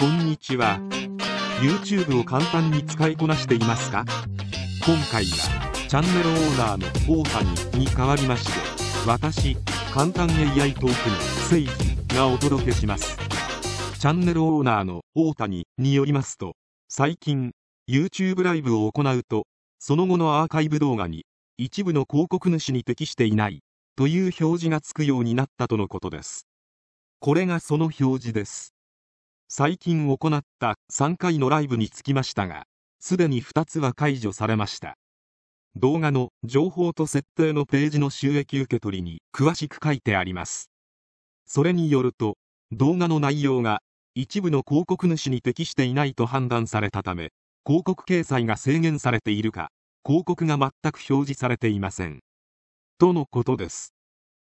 こんにちは YouTube を簡単に使いこなしていますか今回はチャンネルオーナーの大谷に代わりまして私簡単 AI トークの製品がお届けしますチャンネルオーナーの大谷によりますと最近 YouTube ライブを行うとその後のアーカイブ動画に一部の広告主に適していないという表示がつくようになったとのことですこれがその表示です最近行った3回のライブにつきましたがすでに2つは解除されました動画の情報と設定のページの収益受け取りに詳しく書いてありますそれによると動画の内容が一部の広告主に適していないと判断されたため広告掲載が制限されているか広告が全く表示されていませんとのことです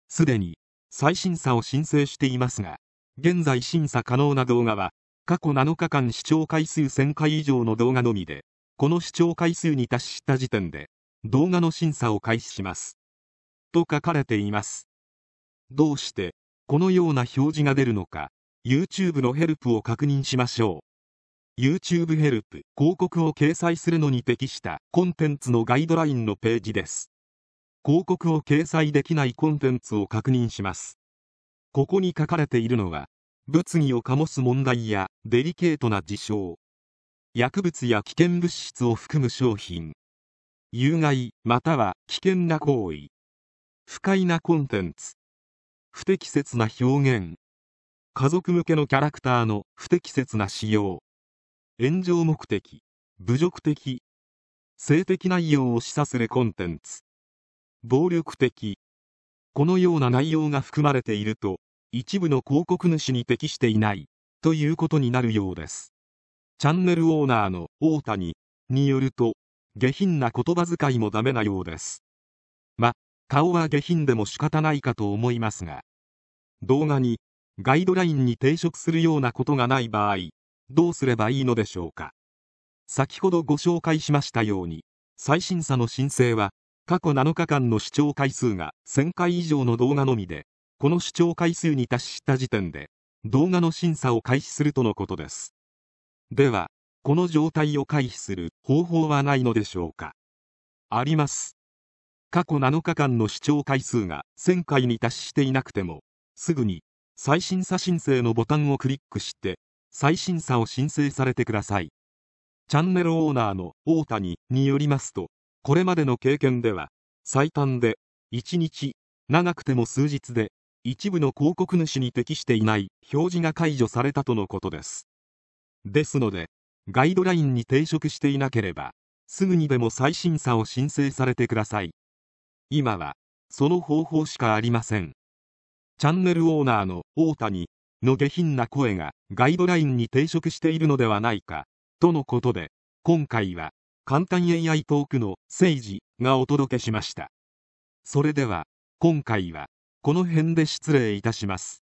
すでに再審査を申請していますが現在審査可能な動画は、過去7日間視聴回数1000回以上の動画のみで、この視聴回数に達した時点で、動画の審査を開始します。と書かれています。どうして、このような表示が出るのか、YouTube のヘルプを確認しましょう。YouTube ヘルプ、広告を掲載するのに適したコンテンツのガイドラインのページです。広告を掲載できないコンテンツを確認します。ここに書かれているのは、物議を醸す問題やデリケートな事象、薬物や危険物質を含む商品、有害または危険な行為、不快なコンテンツ、不適切な表現、家族向けのキャラクターの不適切な使用、炎上目的、侮辱的、性的内容を示唆するコンテンツ、暴力的、このような内容が含まれていると、一部の広告主に適していない、ということになるようです。チャンネルオーナーの大谷によると、下品な言葉遣いもダメなようです。ま、顔は下品でも仕方ないかと思いますが、動画にガイドラインに抵触するようなことがない場合、どうすればいいのでしょうか。先ほどご紹介しましたように、再審査の申請は過去7日間の視聴回数が1000回以上の動画のみで、この視聴回数に達した時点で、動画の審査を開始するとのことです。では、この状態を回避する方法はないのでしょうかあります。過去7日間の視聴回数が1000回に達していなくても、すぐに再審査申請のボタンをクリックして、再審査を申請されてください。チャンネルオーナーの大谷によりますと、これまでの経験では最短で1日長くても数日で一部の広告主に適していない表示が解除されたとのことですですのでガイドラインに抵触していなければすぐにでも再審査を申請されてください今はその方法しかありませんチャンネルオーナーの大谷の下品な声がガイドラインに抵触しているのではないかとのことで今回は簡単 AI トークの政治がお届けしました。それでは、今回はこの辺で失礼いたします。